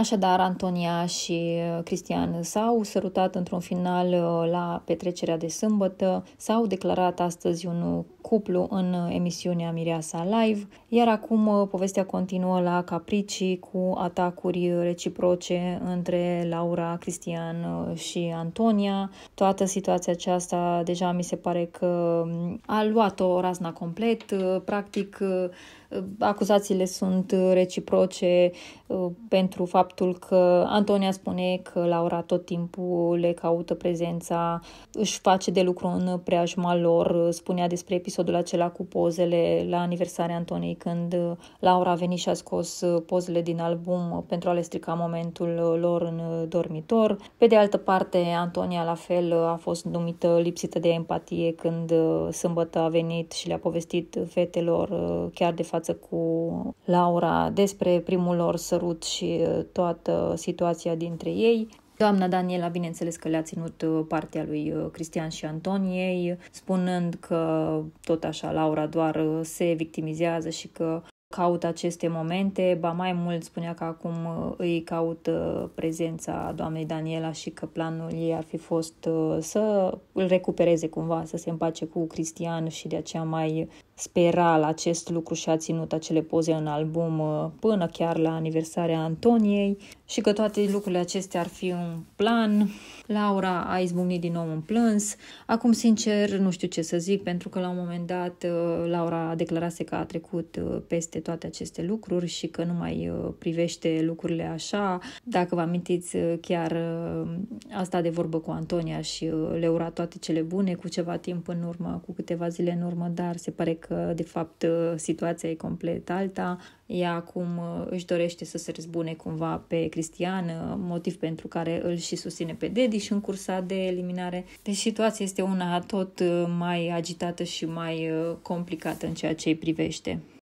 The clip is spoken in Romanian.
Așadar, Antonia și uh, Cristian s-au sărutat într-un final uh, la petrecerea de sâmbătă, s-au declarat astăzi un cuplu în uh, emisiunea Mireasa Live, iar acum uh, povestea continuă la Capricii cu atacuri uh, reciproce între Laura, Cristian și Antonia. Toată situația aceasta deja mi se pare că um, a luat-o razna complet. Practic, acuzațiile sunt reciproce pentru faptul că Antonia spune că Laura tot timpul le caută prezența, își face de lucru în preajma lor, spunea despre episodul episodul acela cu pozele la aniversarea Antonii, când uh, Laura a venit și a scos uh, pozele din album uh, pentru a le strica momentul lor în dormitor. Pe de altă parte, Antonia la fel a fost numită lipsită de empatie când sâmbătă a venit și le-a povestit fetelor chiar de față cu Laura despre primul lor sărut și toată situația dintre ei. Doamna Daniela, bineînțeles că le-a ținut uh, partea lui uh, Cristian și Antoniei, spunând că tot așa Laura doar uh, se victimizează și că caută aceste momente, ba mai mult spunea că acum îi caută prezența doamnei Daniela și că planul ei ar fi fost să îl recupereze cumva, să se împace cu Cristian și de aceea mai spera la acest lucru și a ținut acele poze în album uh, până chiar la aniversarea Antoniei și că toate lucrurile acestea ar fi un plan. Laura a izbucnit din nou în plâns. Acum, sincer, nu știu ce să zic, pentru că la un moment dat uh, Laura a declarat că a trecut uh, peste toate aceste lucruri și că nu mai privește lucrurile așa. Dacă vă amintiți, chiar asta de vorbă cu Antonia și le ura toate cele bune cu ceva timp în urmă, cu câteva zile în urmă, dar se pare că că, de fapt, situația e complet alta. Ea acum uh, își dorește să se răzbune cumva pe Cristian, uh, motiv pentru care îl și susține pe Dedi și în cursa de eliminare. Deci situația este una tot uh, mai agitată și mai complicată în ceea ce îi privește.